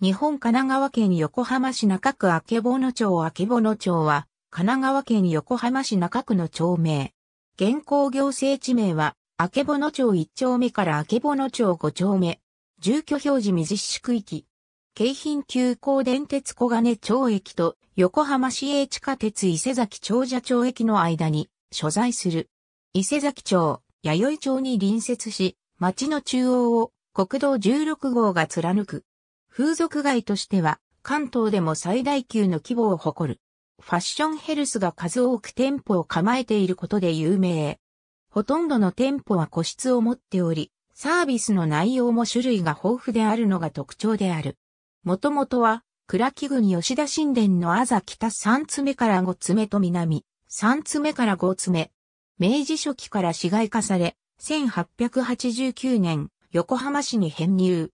日本神奈川県横浜市中区ぼの町明の町は、神奈川県横浜市中区の町名。現行行政地名は、ぼの町1丁目からぼの町5丁目。住居表示未実施区域。京浜急行電鉄小金町駅と横浜市営地下鉄伊勢崎長者町駅の間に所在する。伊勢崎町、弥生町に隣接し、町の中央を国道16号が貫く。風俗街としては関東でも最大級の規模を誇る。ファッションヘルスが数多く店舗を構えていることで有名。ほとんどの店舗は個室を持っており、サービスの内容も種類が豊富であるのが特徴である。もともとは、倉木郡吉田神殿のあざ北3つ目から5つ目と南、3つ目から5つ目。明治初期から市街化され、1889年、横浜市に編入。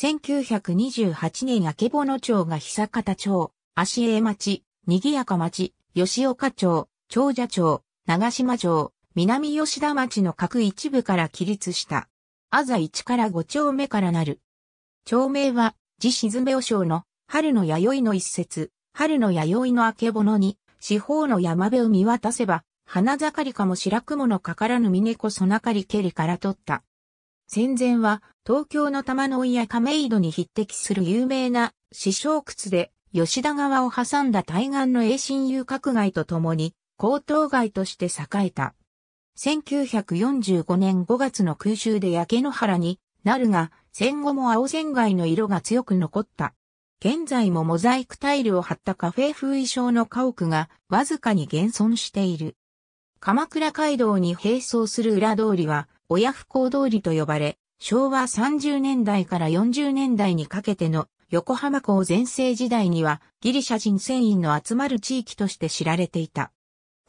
1928年明けぼの町が久方町、足江町、賑やか町、吉岡町、長者町、長島町、南吉田町の各一部から起立した。あざ一から五丁目からなる。町名は、自沈めお章の、春の弥生の一節、春の弥生の明けぼのに、四方の山辺を見渡せば、花盛りかも白雲のかからぬ峰子そなかりけりから取った。戦前は東京の玉の井や亀戸に匹敵する有名な師匠靴で吉田川を挟んだ対岸の永新遊郭街と共に高等街として栄えた。1945年5月の空襲で焼け野原になるが戦後も青線街の色が強く残った。現在もモザイクタイルを貼ったカフェ風衣装の家屋がわずかに現存している。鎌倉街道に並走する裏通りは親不孝通りと呼ばれ、昭和30年代から40年代にかけての横浜港前世時代にはギリシャ人船員の集まる地域として知られていた。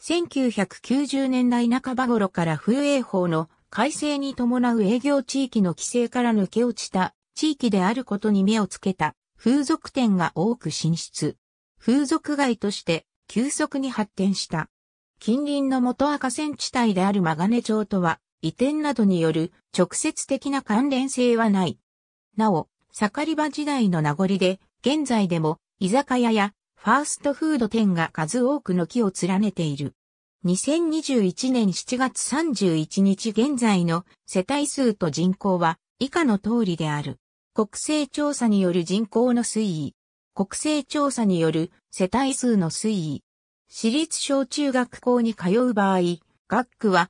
1990年代半ば頃から風営法の改正に伴う営業地域の規制から抜け落ちた地域であることに目をつけた風俗店が多く進出。風俗街として急速に発展した。近隣の元赤線地帯であるマガネ町とは移転などによる直接的な関連性はない。なお、盛り場時代の名残で、現在でも居酒屋やファーストフード店が数多くの木を連ねている。2021年7月31日現在の世帯数と人口は以下の通りである。国勢調査による人口の推移。国勢調査による世帯数の推移。私立小中学校に通う場合、学区は